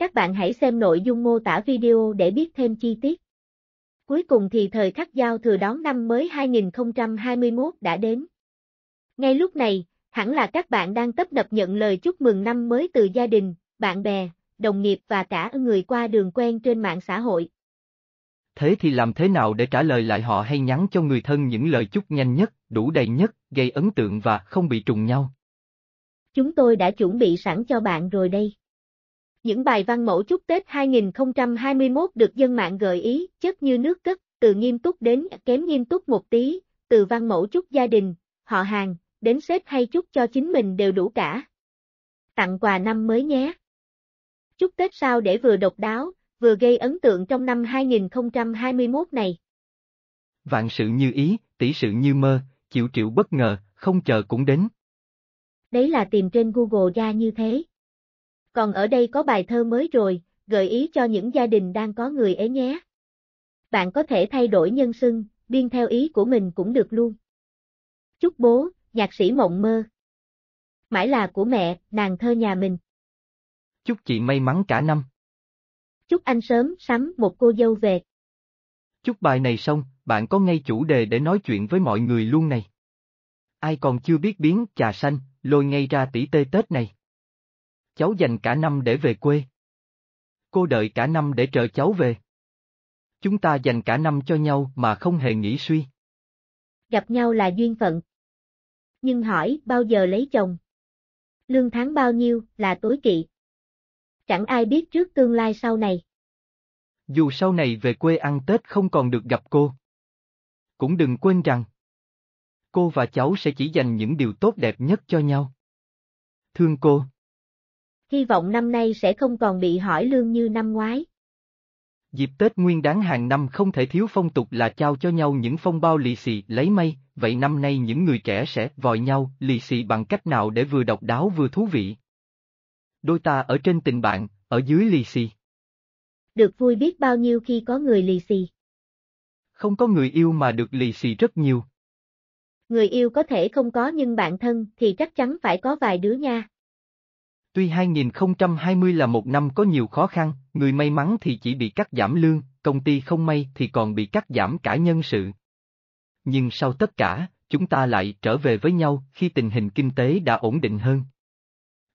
Các bạn hãy xem nội dung mô tả video để biết thêm chi tiết. Cuối cùng thì thời khắc giao thừa đón năm mới 2021 đã đến. Ngay lúc này, hẳn là các bạn đang tấp nập nhận lời chúc mừng năm mới từ gia đình, bạn bè, đồng nghiệp và cả người qua đường quen trên mạng xã hội. Thế thì làm thế nào để trả lời lại họ hay nhắn cho người thân những lời chúc nhanh nhất, đủ đầy nhất, gây ấn tượng và không bị trùng nhau? Chúng tôi đã chuẩn bị sẵn cho bạn rồi đây. Những bài văn mẫu chúc Tết 2021 được dân mạng gợi ý, chất như nước cất, từ nghiêm túc đến kém nghiêm túc một tí, từ văn mẫu chúc gia đình, họ hàng, đến sếp hay chúc cho chính mình đều đủ cả. Tặng quà năm mới nhé. Chúc Tết sao để vừa độc đáo, vừa gây ấn tượng trong năm 2021 này. Vạn sự như ý, tỷ sự như mơ, chịu triệu bất ngờ, không chờ cũng đến. Đấy là tìm trên Google ra như thế. Còn ở đây có bài thơ mới rồi, gợi ý cho những gia đình đang có người ấy nhé. Bạn có thể thay đổi nhân xưng, biên theo ý của mình cũng được luôn. Chúc bố, nhạc sĩ mộng mơ. Mãi là của mẹ, nàng thơ nhà mình. Chúc chị may mắn cả năm. Chúc anh sớm sắm một cô dâu về. Chúc bài này xong, bạn có ngay chủ đề để nói chuyện với mọi người luôn này. Ai còn chưa biết biến trà xanh, lôi ngay ra tỉ tê Tết này cháu dành cả năm để về quê. Cô đợi cả năm để chờ cháu về. Chúng ta dành cả năm cho nhau mà không hề nghĩ suy. Gặp nhau là duyên phận. Nhưng hỏi bao giờ lấy chồng? Lương tháng bao nhiêu là tối kỵ. Chẳng ai biết trước tương lai sau này. Dù sau này về quê ăn Tết không còn được gặp cô. Cũng đừng quên rằng, cô và cháu sẽ chỉ dành những điều tốt đẹp nhất cho nhau. Thương cô hy vọng năm nay sẽ không còn bị hỏi lương như năm ngoái. Dịp Tết Nguyên đáng hàng năm không thể thiếu phong tục là trao cho nhau những phong bao lì xì lấy mây, vậy năm nay những người trẻ sẽ vòi nhau lì xì bằng cách nào để vừa độc đáo vừa thú vị. Đôi ta ở trên tình bạn, ở dưới lì xì. Được vui biết bao nhiêu khi có người lì xì. Không có người yêu mà được lì xì rất nhiều. Người yêu có thể không có nhưng bạn thân thì chắc chắn phải có vài đứa nha. Tuy 2020 là một năm có nhiều khó khăn, người may mắn thì chỉ bị cắt giảm lương, công ty không may thì còn bị cắt giảm cả nhân sự. Nhưng sau tất cả, chúng ta lại trở về với nhau khi tình hình kinh tế đã ổn định hơn.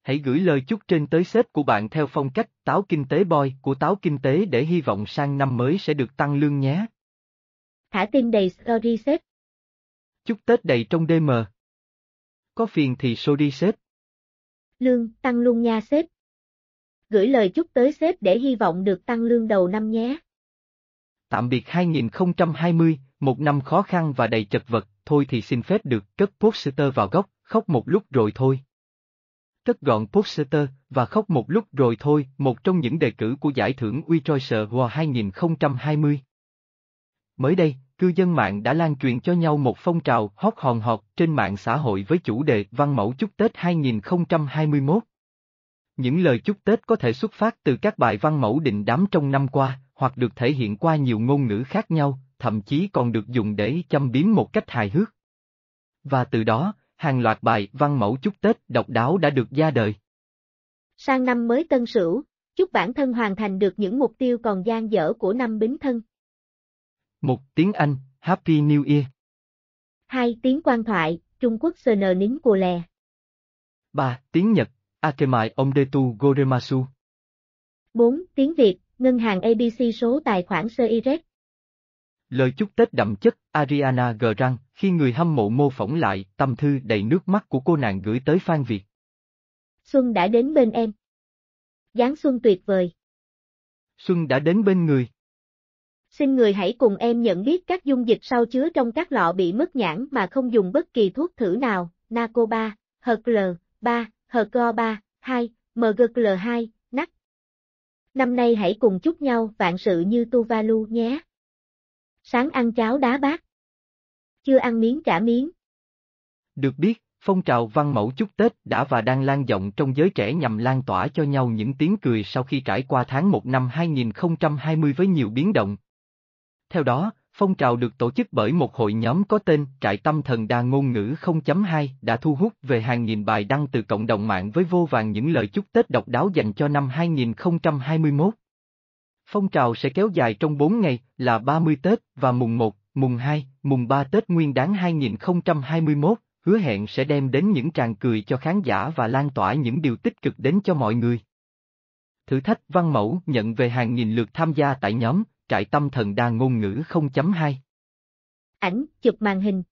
Hãy gửi lời chúc trên tới sếp của bạn theo phong cách Táo Kinh tế Boy của Táo Kinh tế để hy vọng sang năm mới sẽ được tăng lương nhé. Thả tim đầy story sếp. Chúc Tết đầy trong DM. Có phiền thì show đi sếp lương, tăng luôn nha sếp. Gửi lời chúc tới sếp để hy vọng được tăng lương đầu năm nhé. Tạm biệt 2020, một năm khó khăn và đầy chật vật, thôi thì xin phép được cất poster vào góc, khóc một lúc rồi thôi. Cất gọn poster và khóc một lúc rồi thôi, một trong những đề cử của giải thưởng We Choice 2020. Mới đây, cư dân mạng đã lan truyền cho nhau một phong trào hót hòn họt trên mạng xã hội với chủ đề Văn mẫu chúc Tết 2021. Những lời chúc Tết có thể xuất phát từ các bài văn mẫu định đám trong năm qua, hoặc được thể hiện qua nhiều ngôn ngữ khác nhau, thậm chí còn được dùng để châm biếm một cách hài hước. Và từ đó, hàng loạt bài văn mẫu chúc Tết độc đáo đã được ra đời. Sang năm mới tân sửu, chúc bản thân hoàn thành được những mục tiêu còn gian dở của năm bính thân. Một tiếng Anh, Happy New Year. Hai tiếng quan thoại, Trung Quốc sờ nờ nín cù lè. Ba tiếng Nhật, Akemai Omdetu Goremasu. bốn Tiếng Việt, ngân hàng ABC số tài khoản CIREX. Lời chúc Tết đậm chất, Ariana Grande, khi người hâm mộ mô phỏng lại tâm thư đầy nước mắt của cô nàng gửi tới Phan Việt. Xuân đã đến bên em. Giáng xuân tuyệt vời. Xuân đã đến bên người xin người hãy cùng em nhận biết các dung dịch sau chứa trong các lọ bị mất nhãn mà không dùng bất kỳ thuốc thử nào, NACO 3, HGL 3, HGO 3, 2, MGGL 2, NAC. Năm nay hãy cùng chúc nhau vạn sự như Tuvalu nhé. Sáng ăn cháo đá bát. Chưa ăn miếng trả miếng. Được biết, phong trào văn mẫu chúc Tết đã và đang lan rộng trong giới trẻ nhằm lan tỏa cho nhau những tiếng cười sau khi trải qua tháng 1 năm 2020 với nhiều biến động, theo đó, phong trào được tổ chức bởi một hội nhóm có tên Trại Tâm Thần Đa Ngôn Ngữ 0.2 đã thu hút về hàng nghìn bài đăng từ cộng đồng mạng với vô vàng những lời chúc Tết độc đáo dành cho năm 2021. Phong trào sẽ kéo dài trong 4 ngày là 30 Tết và mùng 1, mùng 2, mùng 3 Tết Nguyên Đán 2021, hứa hẹn sẽ đem đến những tràng cười cho khán giả và lan tỏa những điều tích cực đến cho mọi người. Thử thách văn mẫu nhận về hàng nghìn lượt tham gia tại nhóm, trại tâm thần đa ngôn ngữ 0.2. Ảnh, chụp màn hình,